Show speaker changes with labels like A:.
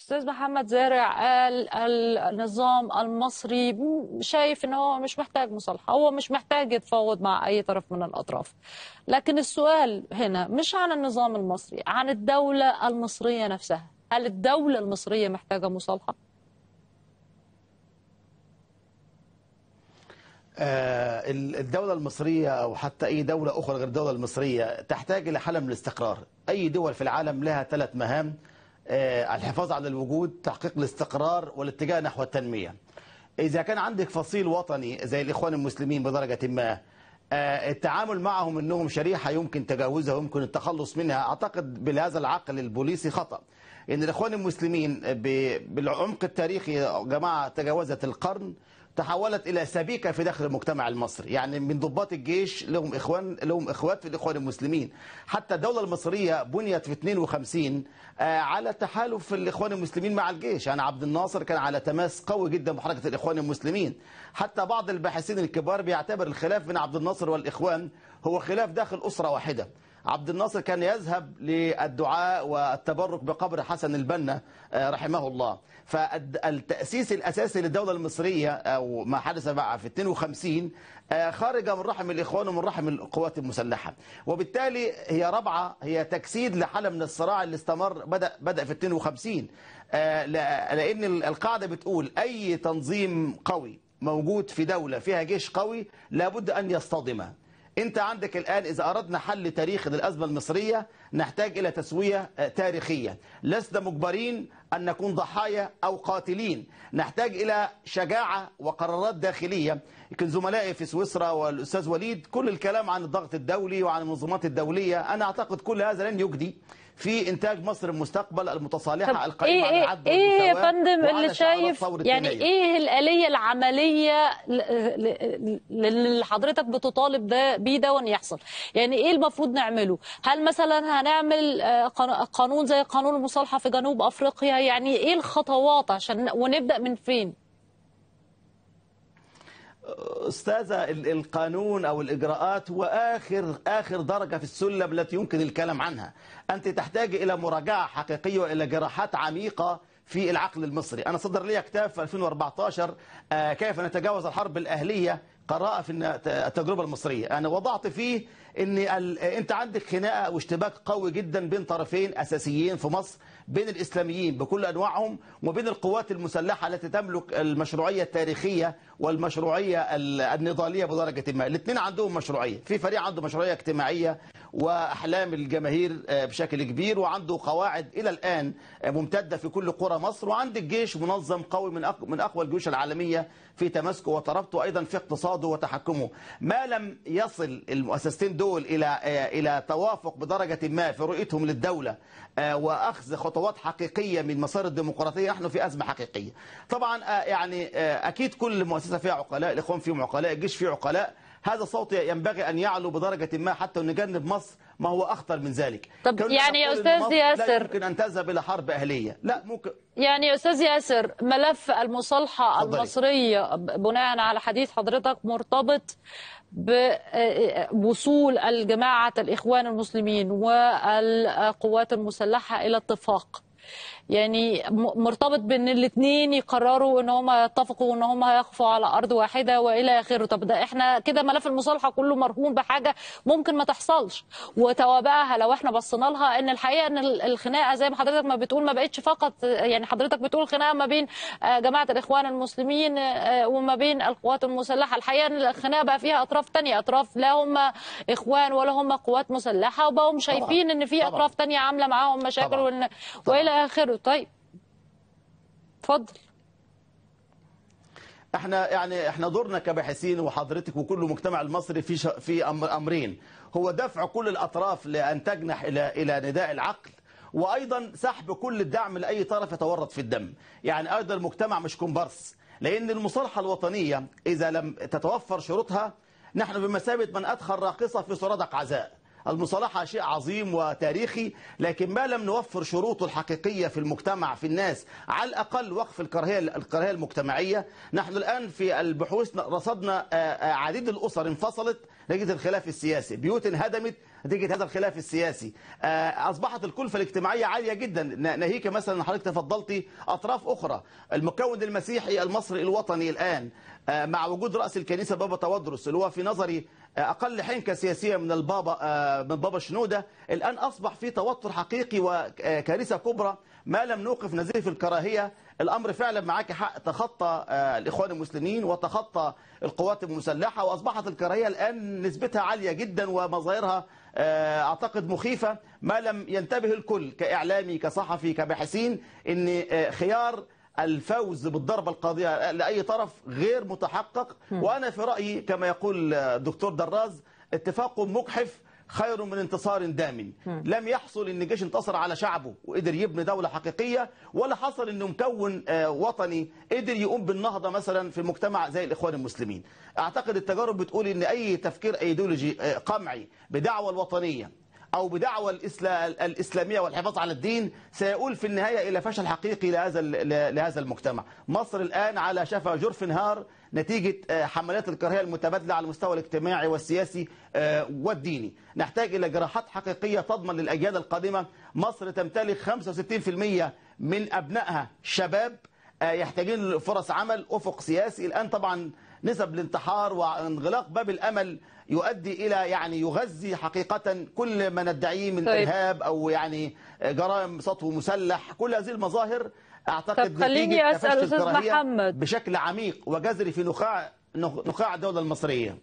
A: استاذ محمد زارع قال النظام المصري شايف ان هو مش محتاج مصالحه هو مش محتاج يتفاوض مع اي طرف من الاطراف لكن السؤال هنا مش عن النظام المصري عن الدوله المصريه نفسها هل الدوله المصريه محتاجه مصالحه
B: آه، الدولة المصرية أو حتى أي دولة أخرى غير الدولة المصرية تحتاج إلى حالة من الاستقرار أي دول في العالم لها ثلاث مهام آه، الحفاظ على الوجود تحقيق الاستقرار والاتجاه نحو التنمية إذا كان عندك فصيل وطني زي الإخوان المسلمين بدرجة ما آه، التعامل معهم أنهم شريحة يمكن تجاوزها ويمكن التخلص منها أعتقد بهذا العقل البوليسي خطأ ان الاخوان المسلمين بالعمق التاريخي جماعه تجاوزت القرن تحولت الى سبيكه في داخل المجتمع المصري يعني من ضباط الجيش لهم اخوان لهم اخوات في الاخوان المسلمين حتى الدوله المصريه بنيت في 52 آه، على تحالف الاخوان المسلمين مع الجيش يعني عبد الناصر كان على تماس قوي جدا بحركه الاخوان المسلمين حتى بعض الباحثين الكبار بيعتبر الخلاف بين عبد الناصر والاخوان هو خلاف داخل اسره واحده عبد الناصر كان يذهب للدعاء والتبرك بقبر حسن البنا آه، رحمه الله فالتأسيس الأساسي للدولة المصرية أو ما حدث معها في 52 آه، خارجة من رحم الإخوان ومن رحم القوات المسلحة وبالتالي هي رابعة هي تجسيد لحالة من الصراع اللي استمر بدأ, بدأ في 52 آه، لأن القاعدة بتقول أي تنظيم قوي موجود في دولة فيها جيش قوي لابد أن يصطدمه انت عندك الآن إذا أردنا حل تاريخي للأزمة المصرية نحتاج إلى تسوية آه، تاريخية لسنا مجبرين أن نكون ضحايا أو قاتلين نحتاج إلى شجاعة وقرارات داخلية يمكن زملائي في سويسرا والأستاذ وليد كل الكلام عن الضغط الدولي وعن المنظمات الدولية أنا أعتقد كل هذا لن يجدي في انتاج مصر المستقبل المتصالحه القائمه إيه على العدل ايه يا فندم اللي شايف يعني ايه
A: الاليه العمليه اللي حضرتك بتطالب ده بيه ده وان يحصل يعني ايه المفروض نعمله هل مثلا هنعمل آه، قانون زي قانون المصالحه في جنوب افريقيا يعني ايه الخطوات عشان ونبدا من فين
B: استاذه القانون او الاجراءات هو اخر اخر درجه في السلم التي يمكن الكلام عنها انت تحتاج الى مراجعه حقيقيه والى جراحات عميقه في العقل المصري انا صدر لي كتاب في 2014 آه، كيف نتجاوز الحرب الاهليه قراءه في التجربه المصريه انا وضعت فيه ان انت عندك خناقه واشتباك قوي جدا بين طرفين اساسيين في مصر بين الاسلاميين بكل انواعهم وبين القوات المسلحه التي تملك المشروعيه التاريخيه والمشروعيه النضاليه بدرجه ما الاثنين عندهم مشروعيه في فريق عنده مشروعيه اجتماعيه واحلام الجماهير آه، بشكل كبير وعنده قواعد الى الان آه، ممتده في كل قرى مصر وعندك جيش منظم قوي من من اقوى الجيوش العالميه في تماسكه وترابطه ايضا في اقتصاده وتحكمه ما لم يصل المؤسستين دول دول إلى آه، إلى توافق بدرجة ما في رؤيتهم للدولة آه، وأخذ خطوات حقيقية من مسار الديمقراطية نحن في أزمة حقيقية طبعا آه، يعني أكيد كل مؤسسة فيها عقلاء الإخوان فيهم عقلاء الجيش فيه عقلاء هذا الصوت ينبغي أن يعلو بدرجة ما حتى نجنب مصر ما هو أخطر من ذلك طب يعني يا أستاذ ياسر لا يمكن أن تذهب إلى حرب أهلية لا ممكن
A: يعني يا أستاذ ياسر ملف المصالحة المصرية بناء على حديث حضرتك مرتبط بوصول الجماعة الإخوان المسلمين والقوات المسلحة إلى اتفاق يعني مرتبط بان الاثنين يقرروا ان هم يتفقوا ان هم هيقفوا على ارض واحده والى اخره طب ده احنا كده ملف المصالحه كله مرهون بحاجه ممكن ما تحصلش وتوابعها لو احنا بصينا لها ان الحقيقه ان الخناقه زي ما حضرتك ما بتقول ما بقتش فقط يعني حضرتك بتقول خناقه ما بين آه، جماعه الاخوان المسلمين آه، وما بين القوات المسلحه الحقيقه ان الخناقه بقى فيها اطراف تانية اطراف لا هم اخوان ولا هم قوات مسلحه وبقوا شايفين ان في اطراف تانية عامله معاهم مشاكل وان والى آخره طيب اتفضل
B: احنا يعني احنا دورنا كباحثين وحضرتك وكل المجتمع المصري في ش... في امر امرين هو دفع كل الاطراف لان تجنح الى الى نداء العقل وايضا سحب كل الدعم لاي طرف يتورط في الدم يعني ايضا المجتمع مش كومبارس لان المصالحه الوطنيه اذا لم تتوفر شروطها نحن بمثابه من ادخل راقصه في سرادق عزاء المصالحة شيء عظيم وتاريخي لكن ما لم نوفر شروطه الحقيقية في المجتمع في الناس على الأقل وقف الكراهية الكراهية المجتمعية نحن الآن في البحوث رصدنا آه، آه، عديد الأسر انفصلت نتيجة الخلاف السياسي بيوت انهدمت نتيجة هذا الخلاف السياسي آه، أصبحت الكلفة الاجتماعية عالية جدا ناهيك مثلا حضرتك تفضلتي أطراف أخرى المكون المسيحي المصري الوطني الآن مع وجود رأس الكنيسة بابا تودرس اللي هو في نظري اقل حنكه سياسيه من البابا آه، من بابا شنوده الان اصبح في توتر حقيقي وكارثه كبرى ما لم نوقف نزيف الكراهيه الامر فعلا معاك حق تخطى آه، الاخوان المسلمين وتخطى القوات المسلحه واصبحت الكراهيه الان نسبتها عاليه جدا ومظاهرها آه، اعتقد مخيفه ما لم ينتبه الكل كاعلامي كصحفي كباحثين ان خيار الفوز بالضربة القاضية لأي طرف غير متحقق وأنا في رأيي كما يقول الدكتور دراز اتفاق مكحف خير من انتصار دام لم يحصل ان الجيش انتصر على شعبه وقدر يبني دوله حقيقيه ولا حصل انه مكون آه، وطني قدر يقوم بالنهضه مثلا في مجتمع زي الاخوان المسلمين اعتقد التجارب بتقول ان اي تفكير ايديولوجي آه، قمعي بدعوه الوطنيه أو بدعوة الإسلامية والحفاظ على الدين سيؤول في النهاية إلى فشل حقيقي لهذا لهذا المجتمع مصر الآن على شفا جرف نهار نتيجة آه، حملات الكراهية المتبادلة على المستوى الاجتماعي والسياسي آه، والديني نحتاج إلى جراحات حقيقية تضمن للأجيال القادمة مصر تمتلك 65% من أبنائها شباب آه، يحتاجون لفرص عمل أفق سياسي الآن طبعا نسب الانتحار وانغلاق باب الأمل يؤدي إلى يعني يغذي حقيقة كل ما ندعيه من طيب. إرهاب أو يعني جرائم سطو مسلح كل هذه المظاهر أعتقد طيب خليني أسأل أستاذ محمد بشكل عميق وجذري في نخاع نخاع الدولة المصرية